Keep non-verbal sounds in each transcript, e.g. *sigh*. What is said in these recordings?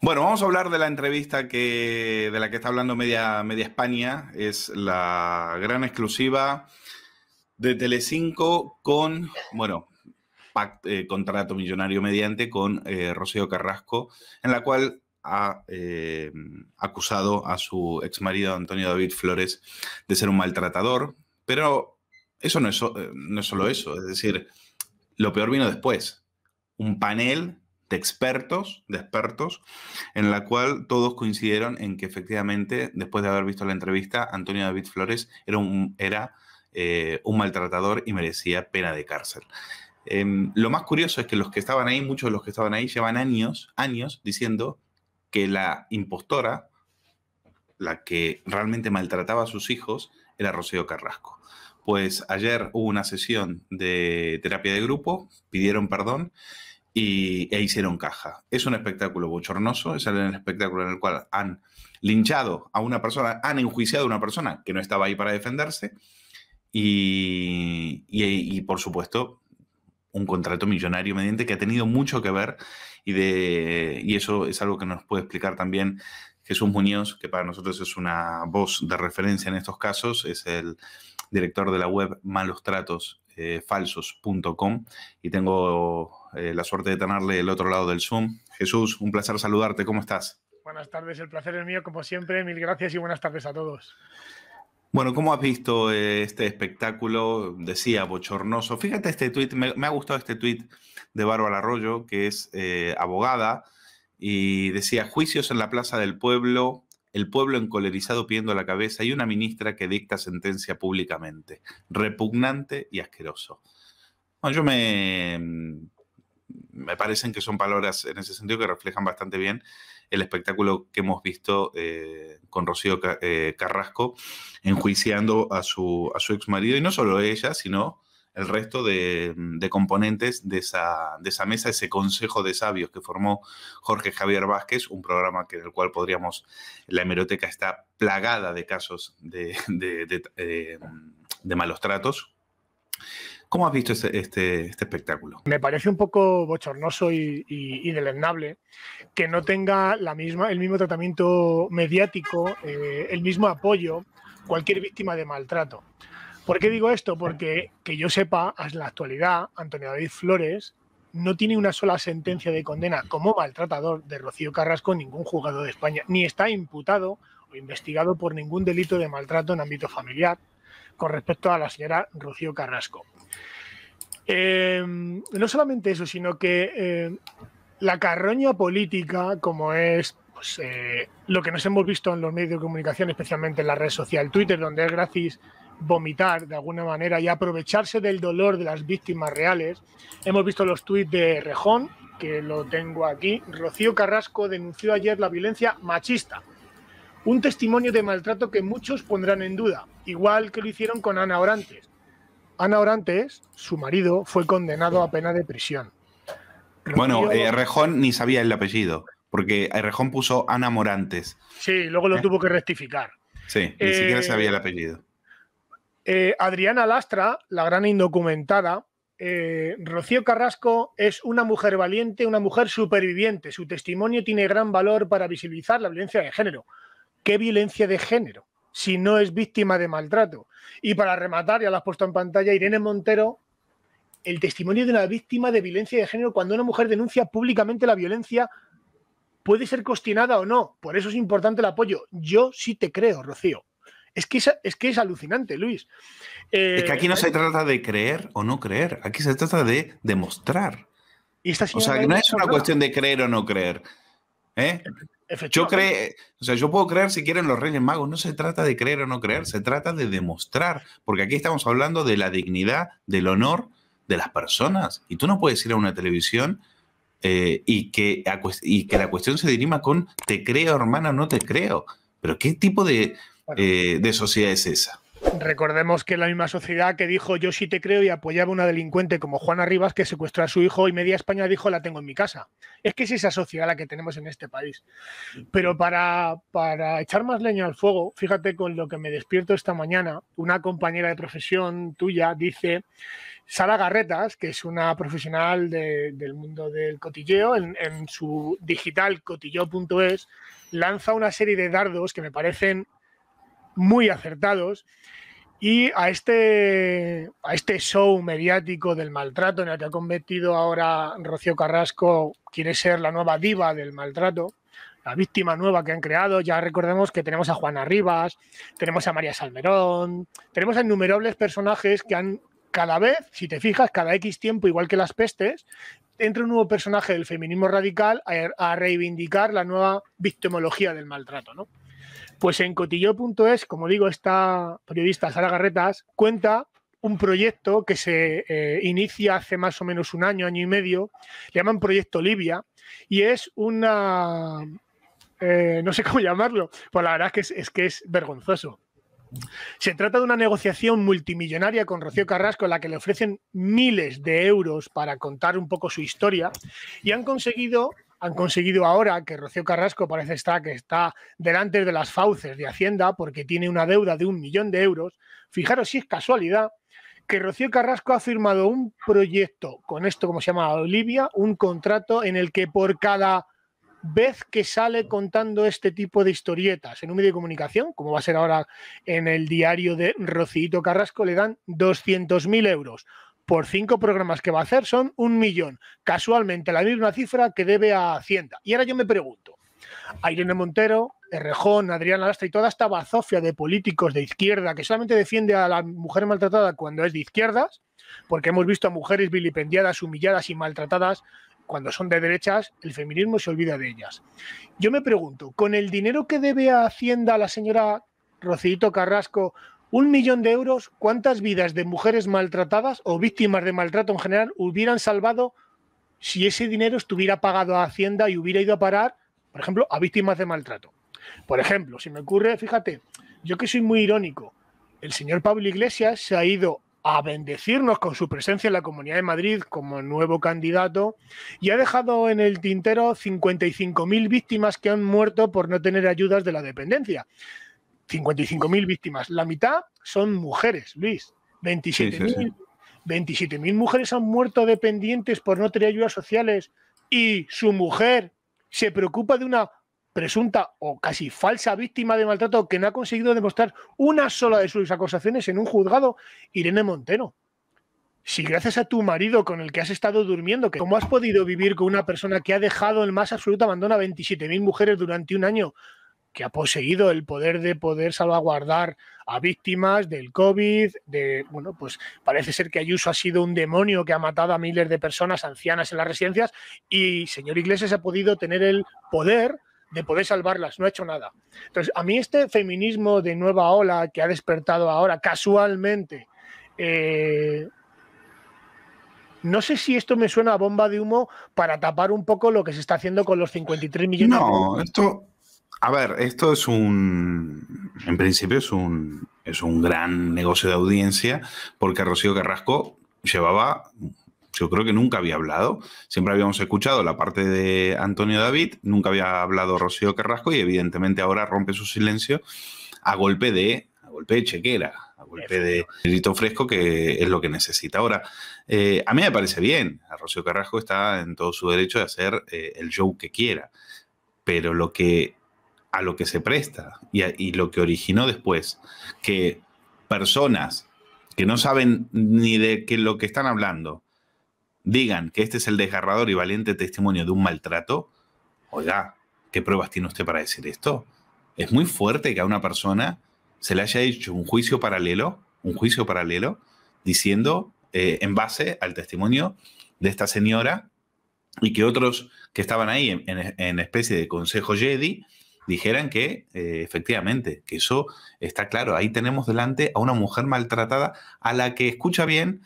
Bueno, vamos a hablar de la entrevista que, de la que está hablando Media, España. Es la gran exclusiva de Telecinco con, bueno, eh, contrato millonario mediante con eh, Rocío Carrasco, en la cual ha eh, acusado a su exmarido Antonio David Flores de ser un maltratador. Pero eso no es, no es solo eso, es decir, lo peor vino después. Un panel de expertos, de expertos, en la cual todos coincidieron en que efectivamente, después de haber visto la entrevista, Antonio David Flores era un, era, eh, un maltratador y merecía pena de cárcel. Em, lo más curioso es que los que estaban ahí, muchos de los que estaban ahí, llevan años, años diciendo que la impostora, la que realmente maltrataba a sus hijos, era Rocío Carrasco. Pues ayer hubo una sesión de terapia de grupo, pidieron perdón y, e hicieron caja. Es un espectáculo bochornoso, es el espectáculo en el cual han linchado a una persona, han enjuiciado a una persona que no estaba ahí para defenderse y, por supuesto un contrato millonario mediante que ha tenido mucho que ver y, de, y eso es algo que nos puede explicar también Jesús Muñoz, que para nosotros es una voz de referencia en estos casos, es el director de la web malostratosfalsos.com eh, y tengo eh, la suerte de tenerle el otro lado del Zoom. Jesús, un placer saludarte, ¿cómo estás? Buenas tardes, el placer es mío, como siempre, mil gracias y buenas tardes a todos. Bueno, ¿cómo has visto eh, este espectáculo? Decía, bochornoso. Fíjate este tuit, me, ha gustado este tuit de Bárbara Arroyo, que es eh, abogada, y decía, juicios en la Plaza del Pueblo, el pueblo encolerizado pidiendo la cabeza y una ministra que dicta sentencia públicamente. Repugnante y asqueroso. Bueno, yo me me parecen que son palabras en ese sentido que reflejan bastante bien el espectáculo que hemos visto eh, con Rocío eh, Carrasco enjuiciando a su, a ex marido, y no solo ella, sino el resto de, componentes de esa, mesa, ese consejo de sabios que formó Jorge Javier Vázquez, un programa que, en el cual podríamos, la hemeroteca está plagada de casos de eh, malos tratos, ¿Cómo has visto este, este, espectáculo? Me parece un poco bochornoso y, y, que no tenga la misma, el mismo tratamiento mediático, eh, el mismo apoyo cualquier víctima de maltrato. ¿Por qué digo esto? Porque que yo sepa, en la actualidad, Antonio David Flores no tiene una sola sentencia de condena como maltratador de Rocío Carrasco en ningún juzgado de España, ni está imputado o investigado por ningún delito de maltrato en ámbito familiar con respecto a la señora Rocío Carrasco. Eh, no solamente eso, sino que eh, la carroña política, como es pues, eh, lo que nos hemos visto en los medios de comunicación, especialmente en la red social Twitter, donde es gratis vomitar de alguna manera y aprovecharse del dolor de las víctimas reales. Hemos visto los tuits de Rejón, que lo tengo aquí. Rocío Carrasco denunció ayer la violencia machista. Un testimonio de maltrato que muchos pondrán en duda, igual que lo hicieron con Ana Orantes. Ana Orantes, su marido, fue condenado a pena de prisión. Bueno, eh, Rejón ni sabía el apellido, porque eh, Rejón puso Ana Morantes. Sí, luego lo ¿Eh? tuvo que rectificar. Sí, ni siquiera sabía el apellido. Adriana Lastra, la gran indocumentada, Rocío Carrasco es una mujer valiente, una mujer superviviente. Su testimonio tiene gran valor para visibilizar la violencia de género. ¿Qué violencia de género? Si no es víctima de maltrato. Y para rematar, ya lo has puesto en pantalla, Irene Montero, el testimonio de una víctima de violencia de género cuando una mujer denuncia públicamente la violencia puede ser cuestionada o no. Por eso es importante el apoyo. Yo sí te creo, Rocío. Es que es, que es alucinante, Luis. es que aquí no eh, se trata de creer o no creer, aquí se trata de demostrar. o sea, que no es una cuestión de creer o no creer. ¿eh? Yo creo, o sea, yo puedo creer si quieren los Reyes Magos. No se trata de creer o no creer, se trata de demostrar, porque aquí estamos hablando de la dignidad, del honor de las personas. Y tú no puedes ir a una televisión eh, y, que, y que la cuestión se dirima con te creo, hermana, no te creo. Pero ¿qué tipo de, eh, de sociedad es esa? Recordemos que la misma sociedad que dijo yo sí te creo y apoyaba a una delincuente como Juana Rivas que secuestró a su hijo y media España dijo la tengo en mi casa. Es que es esa sociedad la que tenemos en este país. Pero para, echar más leña al fuego, fíjate con lo que me despierto esta mañana, una compañera de profesión tuya dice, Sara Garretas, que es una profesional del mundo del cotilleo, en, en su digital cotilleo.es, lanza una serie de dardos que me parecen muy acertados. Y a este, a este show mediático del maltrato en el que ha convertido ahora Rocío Carrasco, quiere ser la nueva diva del maltrato, la víctima nueva que han creado. Ya recordemos que tenemos a Juana Rivas, tenemos a María Salmerón, tenemos a innumerables personajes que han cada vez, si te fijas, cada X tiempo, igual que las pestes, entra un nuevo personaje del feminismo radical a, reivindicar la nueva victimología del maltrato, ¿no? Pues en cotillo.es, como digo, esta periodista Sara Garretas cuenta un proyecto que se eh, inicia hace más o menos un año, año y medio, le llaman Proyecto Libia, y es una... Eh, no sé cómo *laughs* llamarlo, pues la verdad es que es, es que es vergonzoso. Se trata de una negociación multimillonaria con Rocío Carrasco en la que le ofrecen miles de euros para contar un poco su historia y han conseguido han conseguido ahora que Rocío Carrasco parece estar que está delante de las fauces de Hacienda porque tiene una deuda de un millón de euros. Fijaros si es casualidad que Rocío Carrasco ha firmado un proyecto con esto, como se llama Olivia, un contrato en el que por cada vez que sale contando este tipo de historietas en un medio de comunicación, como va a ser ahora en el diario de Rocío Carrasco, le dan 200.000 euros por cinco programas que va a hacer son un millón. Casualmente, la misma cifra que debe a Hacienda. Y ahora yo me pregunto, a Irene Montero, Errejón, Adriana Lastra y toda esta bazofia de políticos de izquierda que solamente defiende a la mujer maltratada cuando es de izquierdas, porque hemos visto a mujeres vilipendiadas, humilladas y maltratadas cuando son de derechas, el feminismo se olvida de ellas. Yo me pregunto, con el dinero que debe a Hacienda la señora Rocito Carrasco un millón de euros, ¿cuántas vidas de mujeres maltratadas o víctimas de maltrato en general hubieran salvado si ese dinero estuviera pagado a Hacienda y hubiera ido a parar, por ejemplo, a víctimas de maltrato? Por ejemplo, si me ocurre, fíjate, yo que soy muy irónico, el señor Pablo Iglesias se ha ido a bendecirnos con su presencia en la Comunidad de Madrid como nuevo candidato y ha dejado en el tintero 55.000 víctimas que han muerto por no tener ayudas de la dependencia. 55.000 víctimas. La mitad son mujeres, Luis. 27.000 mil mujeres han muerto dependientes por no tener ayudas sociales y su mujer se preocupa de una presunta o casi falsa víctima de maltrato que no ha conseguido demostrar una sola de sus acusaciones en un juzgado, Irene Montero. Si gracias a tu marido con el que has estado durmiendo, que cómo has podido vivir con una persona que ha dejado el más absoluto abandono a 27.000 mujeres durante un año, que ha poseído el poder de poder salvaguardar a víctimas del COVID, de, bueno, pues parece ser que Ayuso ha sido un demonio que ha matado a miles de personas ancianas en las residencias y señor Iglesias ha podido tener el poder de poder salvarlas, no ha hecho nada. Entonces, a mí este feminismo de nueva ola que ha despertado ahora casualmente, eh, no sé si esto me suena a bomba de humo para tapar un poco lo que se está haciendo con los 53 millones. No, esto, a ver, esto es un, en principio es un, es un gran negocio de audiencia, porque Rocío Carrasco llevaba, yo creo que nunca había hablado, siempre habíamos escuchado la parte de Antonio David, nunca había hablado Rocío Carrasco y evidentemente ahora rompe su silencio a golpe de, golpe de chequera, a golpe de grito fresco que es lo que necesita. Ahora, eh, a mí me parece bien, a Rocío Carrasco está en todo su derecho de hacer eh, el show que quiera, pero lo que a lo que se presta y, lo que originó después, que personas que no saben ni de qué lo que están hablando digan que este es el desgarrador y valiente testimonio de un maltrato, oiga, ¿qué pruebas tiene usted para decir esto? Es muy fuerte que a una persona se le haya hecho un juicio paralelo, un juicio paralelo, diciendo eh, en base al testimonio de esta señora y que otros que estaban ahí en, especie de consejo Jedi dijeran que eh, efectivamente, que eso está claro. Ahí tenemos delante a una mujer maltratada a la que escucha bien,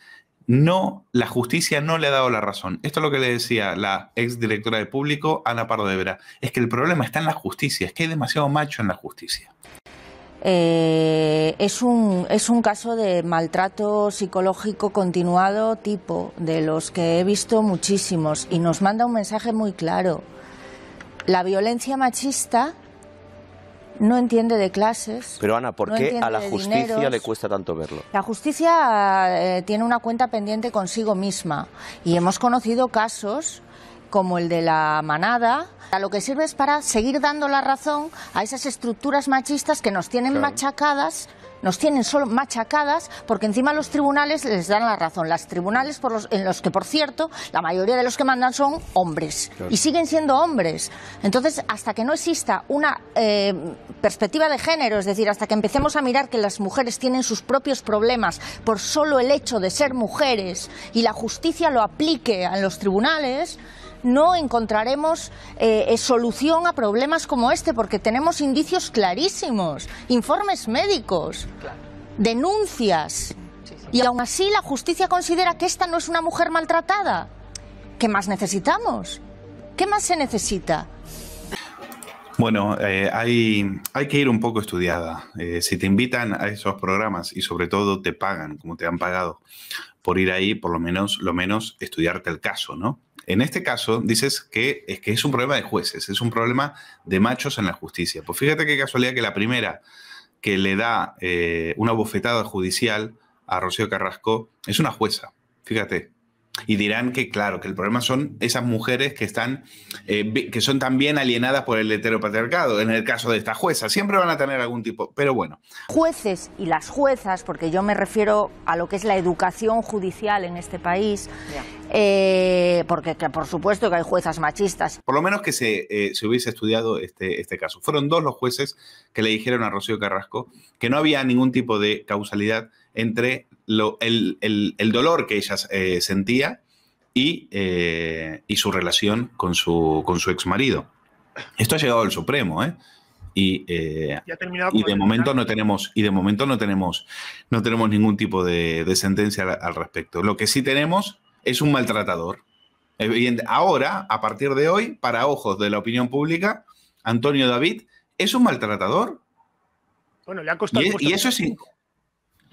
no, la justicia no le ha dado la razón. Esto es lo que le decía la exdirectora de público, Ana Pardo de Vera. Es que el problema está en la justicia, es que hay demasiado macho en la justicia. Eh, es, un, es un caso de maltrato psicológico continuado tipo, de los que he visto muchísimos, y nos manda un mensaje muy claro. La violencia machista no entiende de clases. Pero Ana, ¿por qué a la justicia le cuesta tanto verlo? La justicia eh, tiene una cuenta pendiente consigo misma y hemos conocido casos como el de la manada, a lo que sirve es para seguir dando la razón a esas estructuras machistas que nos tienen machacadas nos tienen solo machacadas porque encima los tribunales les dan la razón. Los tribunales en los que, por cierto, la mayoría de los que mandan son hombres y siguen siendo hombres. Entonces, hasta que no exista una eh, perspectiva de género, es decir, hasta que empecemos a mirar que las mujeres tienen sus propios problemas por solo el hecho de ser mujeres y la justicia lo aplique en los tribunales, no encontraremos eh, solución a problemas como este, porque tenemos indicios clarísimos, informes médicos, denuncias. Y aún así la justicia considera que esta no es una mujer maltratada. ¿Qué más necesitamos? ¿Qué más se necesita? Bueno, eh, hay, hay, que ir un poco estudiada. Eh, si te invitan a esos programas y sobre todo te pagan, como te han pagado, por ir ahí, por lo menos, lo menos estudiarte el caso, ¿no? en este caso dices que es que es un problema de jueces, es un problema de machos en la justicia. Pues fíjate qué casualidad que la primera que le da eh, una bofetada judicial a Rocío Carrasco es una jueza. Fíjate, y dirán que, claro, que el problema son esas mujeres que, están, eh, que son también alienadas por el heteropatriarcado, en el caso de esta jueza. Siempre van a tener algún tipo, pero bueno. Jueces y las juezas, porque yo me refiero a lo que es la educación judicial en este país, eh, porque por supuesto que hay juezas machistas. Por lo menos que eh, se, hubiese estudiado este, este caso. Fueron dos los jueces que le dijeron a Rocío Carrasco que no había ningún tipo de causalidad entre el, dolor que ella eh, sentía eh, y, su relación con su, con su ex marido. Esto ha llegado al Supremo, ¿eh? Y, eh, y de momento no tenemos y de momento no tenemos no tenemos ningún tipo de, sentencia al, respecto lo que sí tenemos es un maltratador ahora a partir de hoy para ojos de la opinión pública Antonio David es un maltratador bueno le ha costado y, y eso es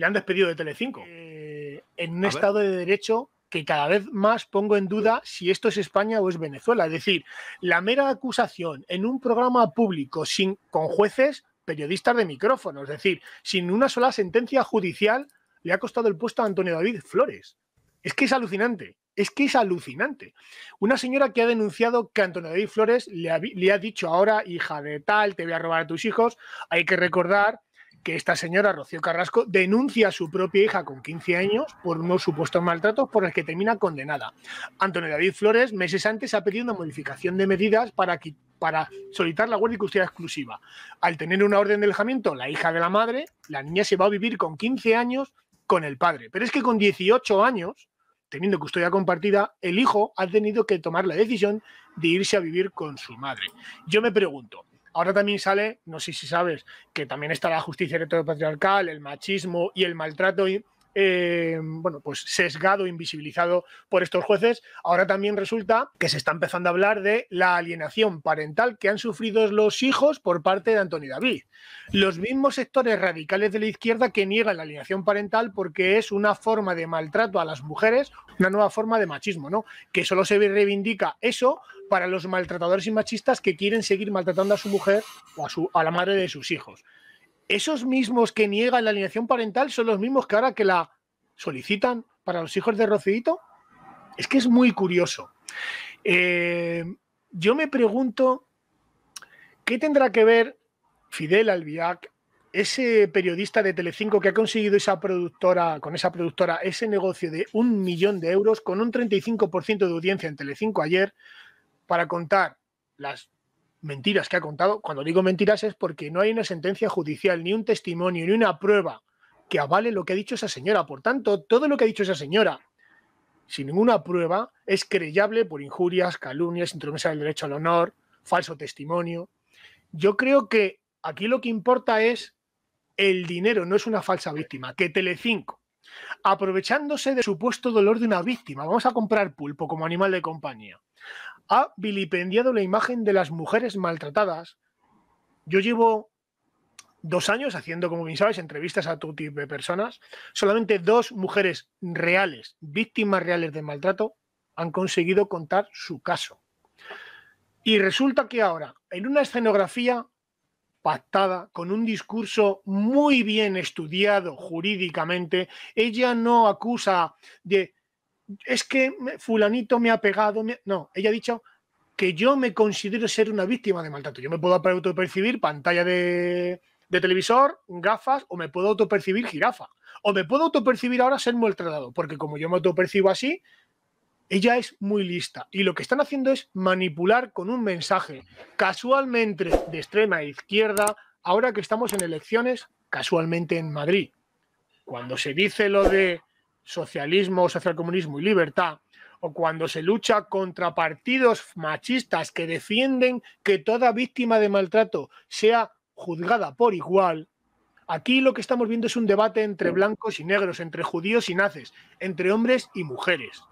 le han despedido de Telecinco. Eh, en un estado de derecho que cada vez más pongo en duda si esto es España o es Venezuela. Es decir, la mera acusación en un programa público sin, con jueces, periodistas de micrófono, es decir, sin una sola sentencia judicial, le ha costado el puesto a Antonio David Flores. Es que es alucinante, es que es alucinante. Una señora que ha denunciado que Antonio David Flores le le ha dicho ahora, hija de tal, te voy a robar a tus hijos, hay que recordar que esta señora, Rocío Carrasco, denuncia a su propia hija con 15 años por unos supuestos maltratos por los que termina condenada. Antonio David Flores, meses antes, ha pedido una modificación de medidas para, para solicitar la guardia y custodia exclusiva. Al tener una orden de alejamiento, la hija de la madre, la niña se va a vivir con 15 años con el padre. Pero es que con 18 años, teniendo custodia compartida, el hijo ha tenido que tomar la decisión de irse a vivir con su madre. Yo me pregunto, Ahora también sale, no sé si sabes, que también está la justicia electo-patriarcal, el machismo y el maltrato eh, bueno, pues sesgado, invisibilizado por estos jueces. Ahora también resulta que se está empezando a hablar de la alienación parental que han sufrido los hijos por parte de Antonio David. Los mismos sectores radicales de la izquierda que niegan la alienación parental porque es una forma de maltrato a las mujeres, una nueva forma de machismo, ¿no? Que solo se reivindica eso para los maltratadores y machistas que quieren seguir maltratando a su mujer o a, su, a la madre de sus hijos esos mismos que niegan la alineación parental son los mismos que ahora que la solicitan para los hijos de Rocidito. Es que es muy curioso. Eh, yo me pregunto qué tendrá que ver Fidel Albiac, ese periodista de Telecinco que ha conseguido esa productora, con esa productora, ese negocio de un millón de euros, con un 35% de audiencia en Telecinco ayer, para contar las mentiras que ha contado. Cuando digo mentiras es porque no hay una sentencia judicial, ni un testimonio, ni una prueba que avale lo que ha dicho esa señora. Por tanto, todo lo que ha dicho esa señora, sin ninguna prueba, es creyable por injurias, calumnias, intromisión del derecho al honor, falso testimonio. Yo creo que aquí lo que importa es el dinero, no es una falsa víctima, que Telecinco, aprovechándose del supuesto dolor de una víctima, vamos a comprar pulpo como animal de compañía ha vilipendiado la imagen de las mujeres maltratadas. Yo llevo dos años haciendo, como bien sabes, entrevistas a todo tipo de personas. Solamente dos mujeres reales, víctimas reales de maltrato, han conseguido contar su caso. Y resulta que ahora, en una escenografía pactada, con un discurso muy bien estudiado jurídicamente, ella no acusa de es que fulanito me ha pegado. No, ella ha dicho que yo me considero ser una víctima de maltrato. Yo me puedo autopercibir pantalla de, de televisor, gafas, o me puedo autopercibir jirafa. O me puedo autopercibir ahora ser maltratado, porque como yo me autopercibo así, ella es muy lista. Y lo que están haciendo es manipular con un mensaje casualmente de extrema izquierda, ahora que estamos en elecciones, casualmente en Madrid. Cuando se dice lo de socialismo, socialcomunismo y libertad, o cuando se lucha contra partidos machistas que defienden que toda víctima de maltrato sea juzgada por igual, aquí lo que estamos viendo es un debate entre mm. blancos y negros, entre judíos y nazis, entre hombres y mujeres.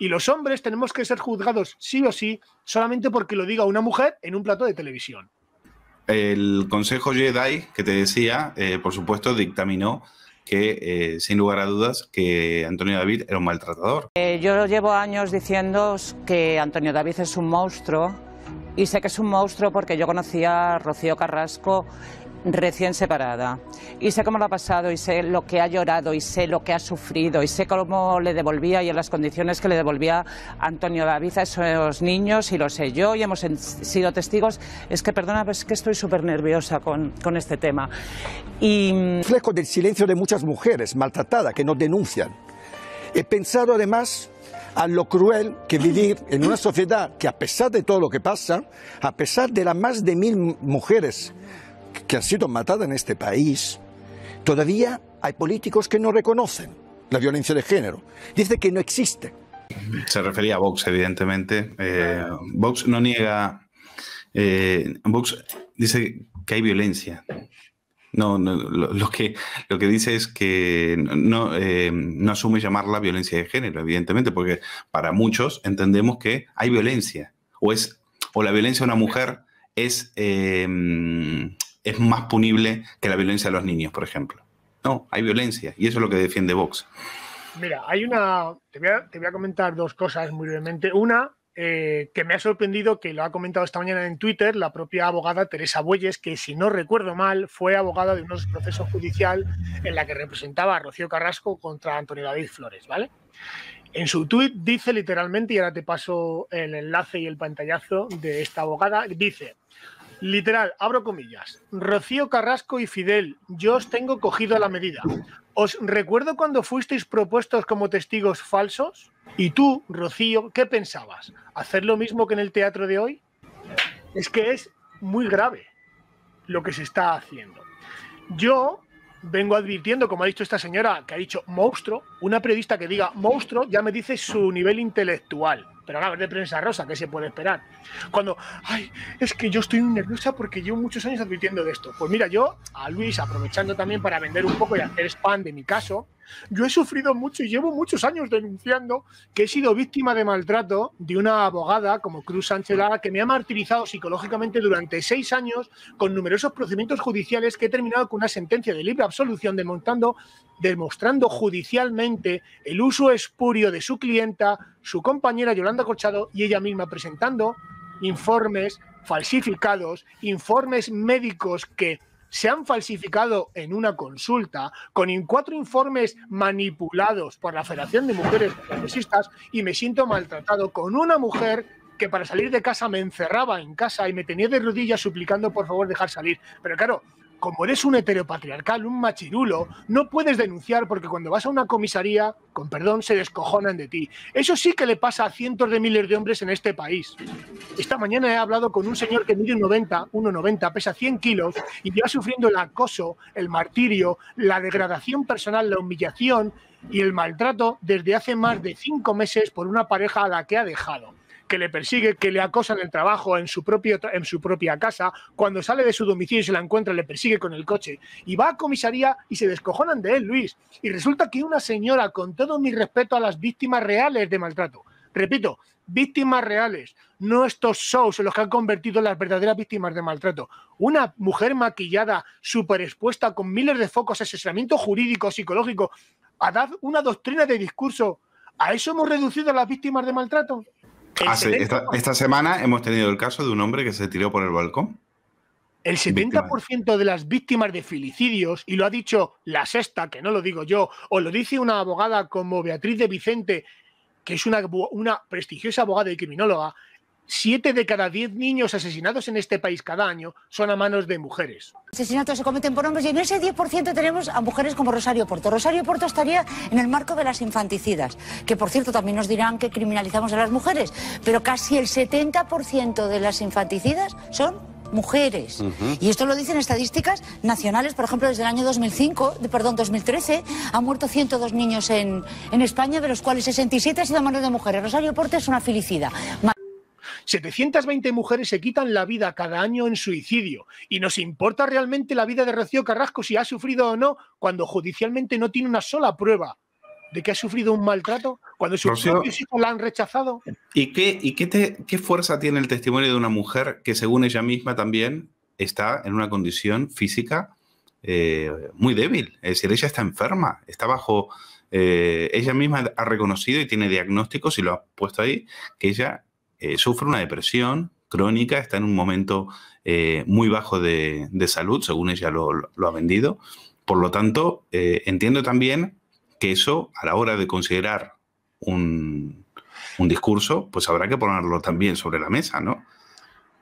Y los hombres tenemos que ser juzgados sí o sí solamente porque lo diga una mujer en un plato de televisión. El Consejo Jedi que te decía, eh, por supuesto, dictaminó que, eh, sin lugar a dudas, que Antonio David era un maltratador. Eh, yo llevo años diciendo que Antonio David es un monstruo y sé que es un monstruo porque yo conocía a Rocío Carrasco recién separada y sé cómo lo ha pasado y sé lo que ha llorado y sé lo que ha sufrido y sé cómo le devolvía y en las condiciones que le devolvía Antonio David a esos niños y lo sé yo y hemos sido testigos. Es que perdona, es que estoy súper nerviosa con, con este tema. Y... Mm, reflejo del silencio de muchas mujeres maltratadas que nos denuncian. He pensado además a lo cruel que vivir en una sociedad que a pesar de todo lo que pasa, a pesar de las más de mil mujeres que ha sido matada en este país, todavía hay políticos que no reconocen la violencia de género. Dice que no existe. Se refería a Vox, evidentemente. Eh, Vox no niega. Eh, Vox dice que hay violencia. No, lo, que, lo que dice es que no, eh, no asume llamarla violencia de género, evidentemente, porque para muchos entendemos que hay violencia. O, es, o la violencia a una mujer es es más punible que la violencia a los niños, por ejemplo. No, hay violencia y eso es lo que defiende Vox. Mira, hay una. Te voy a, comentar dos cosas muy brevemente. Una, eh, que me ha sorprendido que lo ha comentado esta mañana en Twitter la propia abogada Teresa Bueyes, que si no recuerdo mal fue abogada de unos procesos judicial en la que representaba a Rocío Carrasco contra Antonio David Flores, ¿vale? En su tuit dice literalmente, y ahora te paso el enlace y el pantallazo de esta abogada, dice, Literal, abro comillas. Rocío Carrasco y Fidel, yo os tengo cogido a la medida. Os recuerdo cuando fuisteis propuestos como testigos falsos. Y tú, Rocío, ¿qué pensabas? ¿Hacer lo mismo que en el teatro de hoy? Es que es muy grave lo que se está haciendo. Yo vengo advirtiendo, como ha dicho esta señora, que ha dicho monstruo, una periodista que diga monstruo ya me dice su nivel intelectual. Pero ahora es de prensa rosa, ¿qué se puede esperar? Cuando, ay, es que yo estoy nerviosa porque llevo muchos años advirtiendo de esto. Pues mira, yo, a Luis, aprovechando también para vender un poco y hacer spam de mi caso, yo he sufrido mucho y llevo muchos años denunciando que he sido víctima de maltrato de una abogada como Cruz Sánchez Lara que me ha martirizado psicológicamente durante seis años con numerosos procedimientos judiciales que he terminado con una sentencia de libre absolución desmontando demostrando judicialmente el uso espurio de su clienta, su compañera Yolanda Corchado y ella misma presentando informes falsificados, informes médicos que se han falsificado en una consulta, con cuatro informes manipulados por la Federación de Mujeres Progresistas y me siento maltratado con una mujer que para salir de casa me encerraba en casa y me tenía de rodillas suplicando por favor dejar salir. Pero claro, como eres un heteropatriarcal, un machirulo, no puedes denunciar porque cuando vas a una comisaría, con perdón, se descojonan de ti. Eso sí que le pasa a cientos de miles de hombres en este país. Esta mañana he hablado con un señor que mide 1,90, 1,90, pesa 100 kilos y lleva sufriendo el acoso, el martirio, la degradación personal, la humillación y el maltrato desde hace más de cinco meses por una pareja a la que ha dejado que le persigue, que le acosan en el trabajo, en su, propio, en su propia casa, cuando sale de su domicilio y se la encuentra, le persigue con el coche, y va a comisaría y se descojonan de él, Luis. Y resulta que una señora, con todo mi respeto a las víctimas reales de maltrato, repito, víctimas reales, no estos shows en los que han convertido en las verdaderas víctimas de maltrato. Una mujer maquillada, superexpuesta, con miles de focos, asesoramiento jurídico, psicológico, a dar una doctrina de discurso. ¿A eso hemos reducido a las víctimas de maltrato? Ah, esta, semana hemos tenido el caso de un hombre que se tiró por el balcón. El 70% de las víctimas de filicidios, y lo ha dicho la sexta, que no lo digo yo, o lo dice una abogada como Beatriz de Vicente, que es una, una prestigiosa abogada y criminóloga, Siete de cada diez niños asesinados en este país cada año son a manos de mujeres. Asesinatos se cometen por hombres y en ese 10% tenemos a mujeres como Rosario Porto. Rosario Porto estaría en el marco de las infanticidas, que por cierto también nos dirán que criminalizamos a las mujeres, pero casi el 70% de las infanticidas son mujeres. Y esto lo dicen estadísticas nacionales, por ejemplo, desde el año 2005, de, perdón, 2013, han muerto 102 niños en, España, de los cuales 67 han sido a manos de mujeres. Rosario Porto es una felicidad. 720 mujeres se quitan la vida cada año en suicidio y nos importa realmente la vida de Rocío Carrasco si ha sufrido o no cuando judicialmente no tiene una sola prueba de que ha sufrido un maltrato cuando sus propios hijos la han rechazado. ¿Y, qué, y qué, fuerza tiene el testimonio de una mujer que según ella misma también está en una condición física eh, muy débil? Es decir, ella está enferma, está bajo... Eh, ella misma ha reconocido y tiene diagnósticos y lo ha puesto ahí, que ella eh, sufre una depresión crónica, está en un momento eh, muy bajo de, salud, según ella lo, ha vendido. Por lo tanto, eh, entiendo también que eso, a la hora de considerar un, un, discurso, pues habrá que ponerlo también sobre la mesa, ¿no?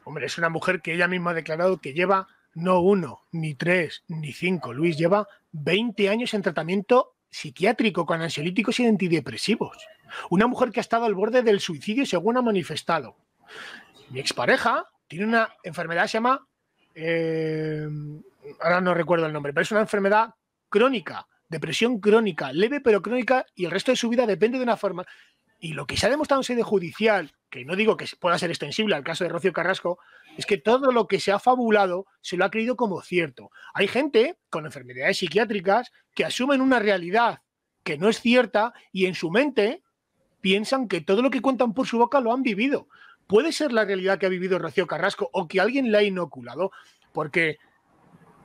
Hombre, es una mujer que ella misma ha declarado que lleva no uno, ni tres, ni cinco, Luis, lleva 20 años en tratamiento psiquiátrico con ansiolíticos y antidepresivos. Una mujer que ha estado al borde del suicidio según ha manifestado. Mi expareja tiene una enfermedad que se llama, eh, ahora no recuerdo el nombre, pero es una enfermedad crónica, depresión crónica, leve pero crónica y el resto de su vida depende de una forma. Y lo que se ha demostrado en sede judicial y no digo que pueda ser extensible al caso de Rocío Carrasco, es que todo lo que se ha fabulado se lo ha creído como cierto. Hay gente con enfermedades psiquiátricas que asumen una realidad que no es cierta y en su mente piensan que todo lo que cuentan por su boca lo han vivido. Puede ser la realidad que ha vivido Rocío Carrasco o que alguien la ha inoculado, porque,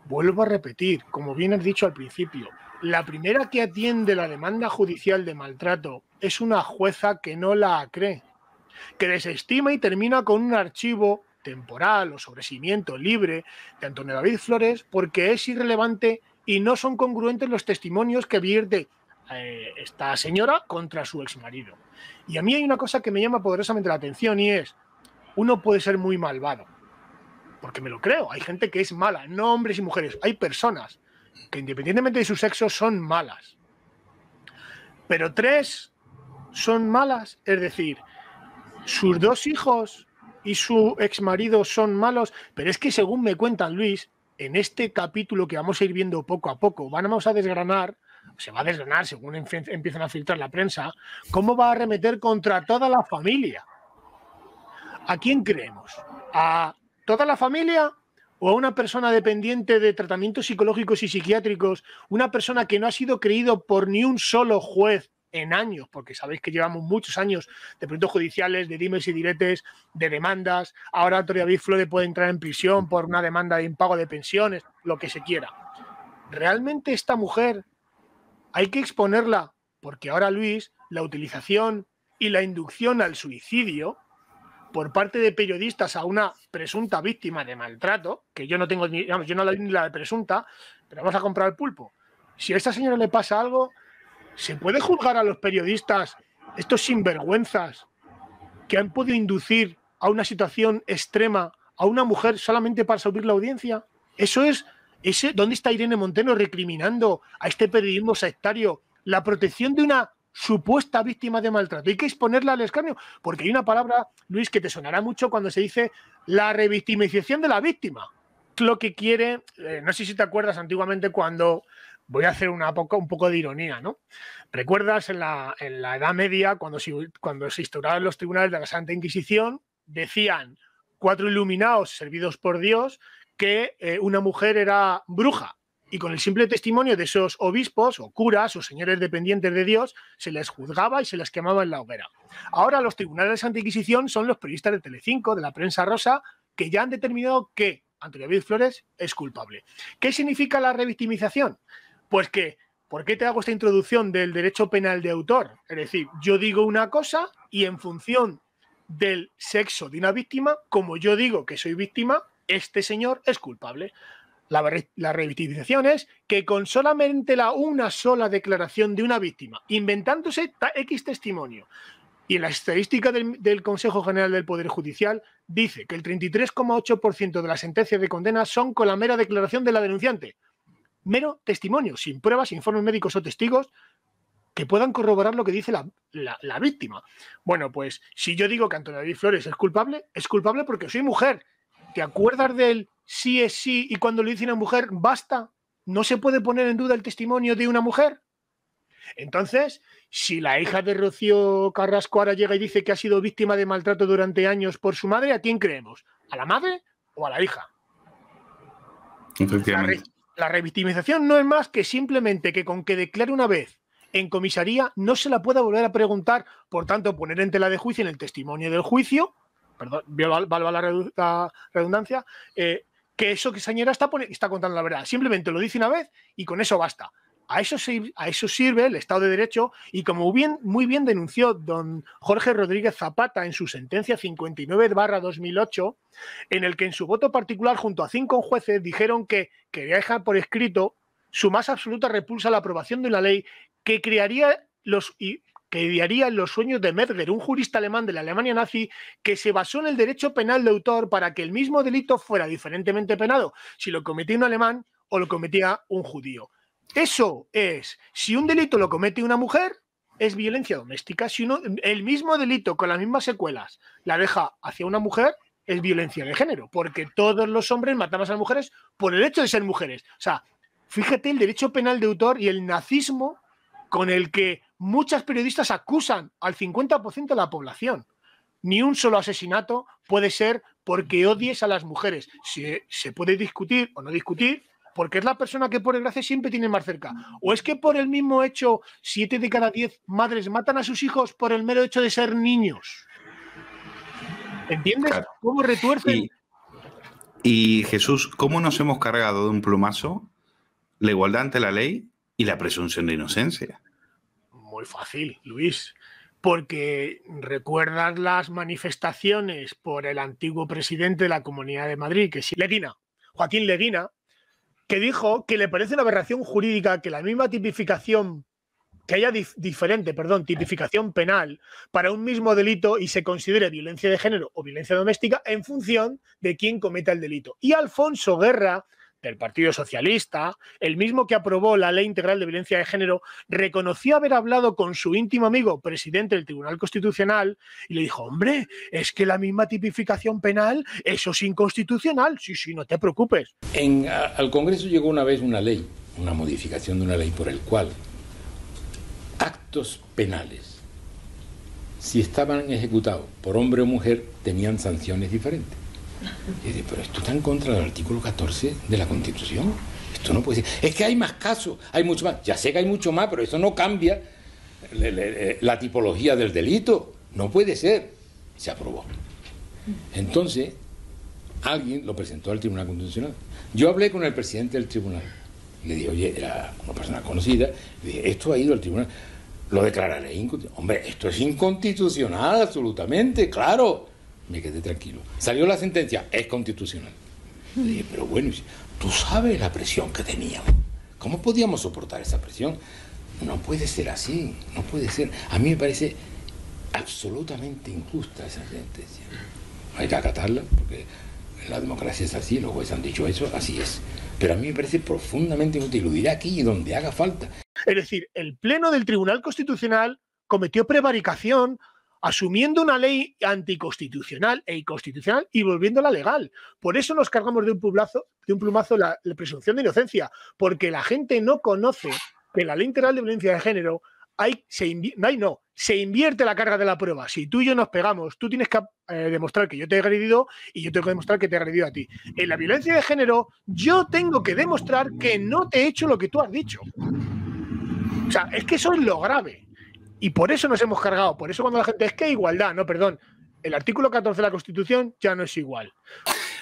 vuelvo a repetir, como bien has dicho al principio, la primera que atiende la demanda judicial de maltrato es una jueza que no la cree que desestima y termina con un archivo temporal o sobrecimiento libre de Antonio David Flores porque es irrelevante y no son congruentes los testimonios que vierte eh, esta señora contra su exmarido. Y a mí hay una cosa que me llama poderosamente la atención y es, uno puede ser muy malvado, porque me lo creo, hay gente que es mala, no hombres y mujeres, hay personas que independientemente de su sexo son malas. Pero tres son malas, es decir, sus dos hijos y su ex marido son malos, pero es que según me cuentan Luis, en este capítulo que vamos a ir viendo poco a poco, vamos a desgranar, se va a desgranar según empiezan a filtrar la prensa, cómo va a arremeter contra toda la familia. ¿A quién creemos? ¿A toda la familia o a una persona dependiente de tratamientos psicológicos y psiquiátricos, una persona que no ha sido creído por ni un solo juez en años, porque sabéis que llevamos muchos años de productos judiciales, de dimes y diretes, de demandas. Ahora David Flores puede entrar en prisión por una demanda de impago de pensiones, lo que se quiera. ¿Realmente esta mujer hay que exponerla? Porque ahora, Luis, la utilización y la inducción al suicidio por parte de periodistas a una presunta víctima de maltrato, que yo no tengo, digamos, yo no la, ni la presunta, pero vamos a comprar el pulpo. Si a esta señora le pasa algo, ¿Se puede juzgar a los periodistas, estos sinvergüenzas, que han podido inducir a una situación extrema a una mujer solamente para subir la audiencia? Eso es, ese, ¿dónde está Irene Monteno recriminando a este periodismo sectario la protección de una supuesta víctima de maltrato. Hay que exponerla al escarnio, porque hay una palabra, Luis, que te sonará mucho cuando se dice la revictimización de la víctima. Lo que quiere, eh, no sé si te acuerdas antiguamente cuando voy a hacer una un poco de ironía, ¿no? ¿Recuerdas en la, en Edad Media, cuando se, cuando se instauraban los tribunales de la Santa Inquisición, decían cuatro iluminados servidos por Dios que eh, una mujer era bruja? Y con el simple testimonio de esos obispos o curas o señores dependientes de Dios, se les juzgaba y se les quemaba en la hoguera. Ahora los tribunales de la Santa Inquisición son los periodistas de Telecinco, de la prensa rosa, que ya han determinado que Antonio David Flores es culpable. ¿Qué significa la revictimización? Pues que, ¿por qué te hago esta introducción del derecho penal de autor? Es decir, yo digo una cosa y en función del sexo de una víctima, como yo digo que soy víctima, este señor es culpable. La, reivindicación es que con solamente la una sola declaración de una víctima, inventándose X testimonio, y en la estadística del, del Consejo General del Poder Judicial dice que el 33,8% de las sentencias de condena son con la mera declaración de la denunciante mero testimonio, sin pruebas, informes médicos o testigos que puedan corroborar lo que dice la, víctima. Bueno, pues si yo digo que Antonio David Flores es culpable, es culpable porque soy mujer. ¿Te acuerdas del sí es sí y cuando lo dice una mujer, basta? ¿No se puede poner en duda el testimonio de una mujer? Entonces, si la hija de Rocío Carrasco ahora llega y dice que ha sido víctima de maltrato durante años por su madre, ¿a quién creemos? ¿A la madre o a la hija? La revictimización no es más que simplemente que con que declare una vez en comisaría no se la pueda volver a preguntar, por tanto, poner en tela de juicio en el testimonio del juicio, perdón, valva la redundancia, eh, que eso que señora está, está contando la verdad. Simplemente lo dice una vez y con eso basta. A eso, sirve el Estado de Derecho y como muy bien denunció don Jorge Rodríguez Zapata en su sentencia 59-2008, en el que en su voto particular junto a cinco jueces dijeron que quería dejar por escrito su más absoluta repulsa a la aprobación de una ley que crearía los, y, que idearía los sueños de Merder, un jurista alemán de la Alemania nazi que se basó en el derecho penal de autor para que el mismo delito fuera diferentemente penado si lo cometía un alemán o lo cometía un judío. Eso es, si un delito lo comete una mujer, es violencia doméstica. Si uno, el mismo delito con las mismas secuelas la deja hacia una mujer, es violencia de género, porque todos los hombres matamos a las mujeres por el hecho de ser mujeres. O sea, fíjate el derecho penal de autor y el nazismo con el que muchas periodistas acusan al 50% de la población. Ni un solo asesinato puede ser porque odies a las mujeres. se puede discutir o no discutir porque es la persona que por desgracia siempre tiene más cerca. O es que por el mismo hecho, siete de cada diez madres matan a sus hijos por el mero hecho de ser niños. ¿Entiendes? ¿Cómo retuercen? Y, Jesús, ¿cómo nos hemos cargado de un plumazo la igualdad ante la ley y la presunción de inocencia? Muy fácil, Luis. Porque recuerdas las manifestaciones por el antiguo presidente de la Comunidad de Madrid, que es Ledina, Joaquín Ledina, que dijo que le parece una aberración jurídica que la misma tipificación, que haya diferente, perdón, tipificación penal para un mismo delito y se considere violencia de género o violencia doméstica en función de quién cometa el delito. Y Alfonso Guerra del Partido Socialista, el mismo que aprobó la Ley Integral de Violencia de Género, reconoció haber hablado con su íntimo amigo, presidente del Tribunal Constitucional, y le dijo, hombre, es que la misma tipificación penal, eso es inconstitucional, sí, sí, no te preocupes. En, al Congreso llegó una vez una ley, una modificación de una ley por el cual actos penales, si estaban ejecutados por hombre o mujer, tenían sanciones diferentes. Y dice, pero esto está en contra del artículo 14 de la Constitución. Esto no puede ser. Es que hay más casos, hay mucho más. Ya sé que hay mucho más, pero eso no cambia eh, la, tipología del delito. No puede ser. Se aprobó. Entonces, alguien lo presentó al Tribunal Constitucional. Yo hablé con el presidente del tribunal. Le dije, oye, era una persona conocida. Le dije, esto ha ido al tribunal. Lo declararé inconstitucional. Hombre, esto es inconstitucional, absolutamente, claro me quedé tranquilo. Salió la sentencia, es constitucional. pero bueno, tú sabes la presión que teníamos. ¿Cómo podíamos soportar esa presión? No puede ser así, no puede ser. A mí me parece absolutamente injusta esa sentencia. Hay que acatarla, porque la democracia es así, los jueces han dicho eso, así es. Pero a mí me parece profundamente injusta lo diré aquí y donde haga falta. Es decir, el Pleno del Tribunal Constitucional cometió prevaricación asumiendo una ley anticonstitucional e inconstitucional y volviéndola legal. Por eso nos cargamos de un, plumazo de un plumazo la, presunción de inocencia, porque la gente no conoce que la Ley Integral de Violencia de Género hay, se no, no, se invierte la carga de la prueba. Si tú y yo nos pegamos, tú tienes que eh, demostrar que yo te he agredido y yo tengo que demostrar que te he agredido a ti. En la violencia de género, yo tengo que demostrar que no te he hecho lo que tú has dicho. O sea, es que eso es lo grave. Y por eso nos hemos cargado, por eso cuando la gente es que igualdad, no, perdón, el artículo 14 de la Constitución ya no es igual.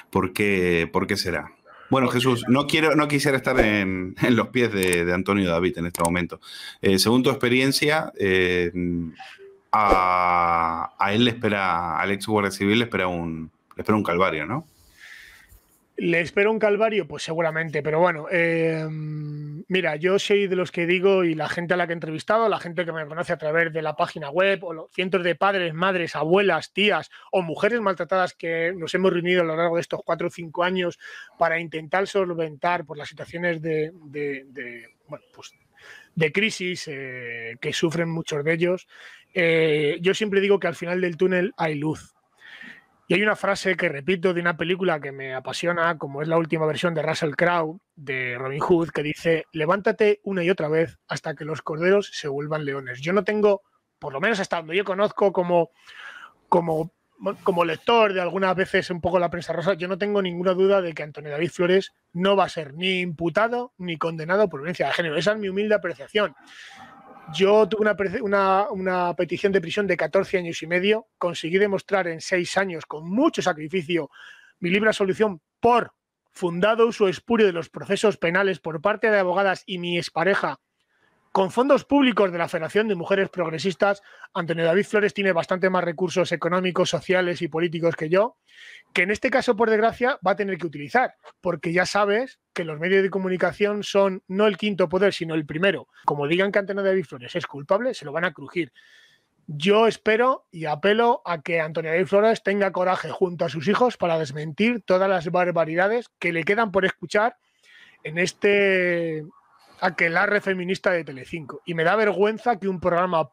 ¿Por qué, por será? Bueno, Jesús, no, quiero, no quisiera estar en, *laughs* los pies de, Antonio David en este momento. Eh, según tu experiencia, eh, a, él le espera, al ex guardia civil espera un, le espera un calvario, ¿no? ¿Le espero un calvario? Pues seguramente, pero bueno, em, mira, yo soy de los que digo y la gente a la que he entrevistado, la gente que me conoce a través de la página web o los cientos de padres, madres, abuelas, tías o mujeres maltratadas que nos hemos reunido a lo largo de estos cuatro o cinco años para intentar solventar por pues, las situaciones de, pues, crisis eh, que sufren muchos de ellos, eh, yo siempre digo que al final del túnel hay luz y hay una frase que repito de una película que me apasiona, como es la última versión de Russell Crowe, de Robin Hood, que dice, levántate una y otra vez hasta que los corderos se vuelvan leones. Yo no tengo, por lo menos hasta donde yo conozco como, como, como lector de algunas veces un poco la prensa rosa, yo no tengo ninguna duda de que Antonio David Flores no va a ser ni imputado ni condenado por violencia de género. Esa es mi humilde apreciación. Yo tuve una, petición de prisión de 14 años y medio. Conseguí demostrar en seis años, con mucho sacrificio, mi libre solución por fundado uso espurio de los procesos penales por parte de abogadas y mi expareja con fondos públicos de la Federación de Mujeres Progresistas, Antonio David Flores tiene bastante más recursos económicos, sociales y políticos que yo, que en este caso, por desgracia, va a tener que utilizar, porque ya sabes que los medios de comunicación son no el quinto poder, sino el primero. Como digan que Antonio David Flores es culpable, se lo van a crujir. Yo espero y apelo a que Antonio David Flores tenga coraje junto a sus hijos para desmentir todas las barbaridades que le quedan por escuchar en este aquelarre feminista de Telecinco. Y me da vergüenza que un programa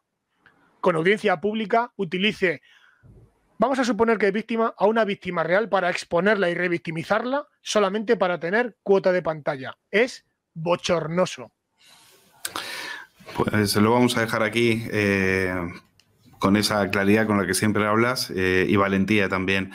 con audiencia pública utilice, vamos a suponer que víctima, a una víctima real para exponerla y revictimizarla solamente para tener cuota de pantalla. Es bochornoso. Pues lo vamos a dejar aquí. Eh, con esa claridad con la que siempre hablas eh, y valentía también.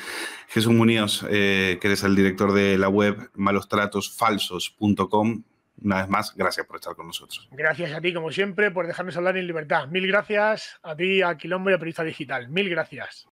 Jesús Muñoz, eh, que eres el director de la web malostratosfalsos.com. Una vez más, gracias por estar con nosotros. Gracias a ti, como siempre, por dejarnos hablar en libertad. Mil gracias a ti, a Quilombo y a Periodista Digital. Mil gracias.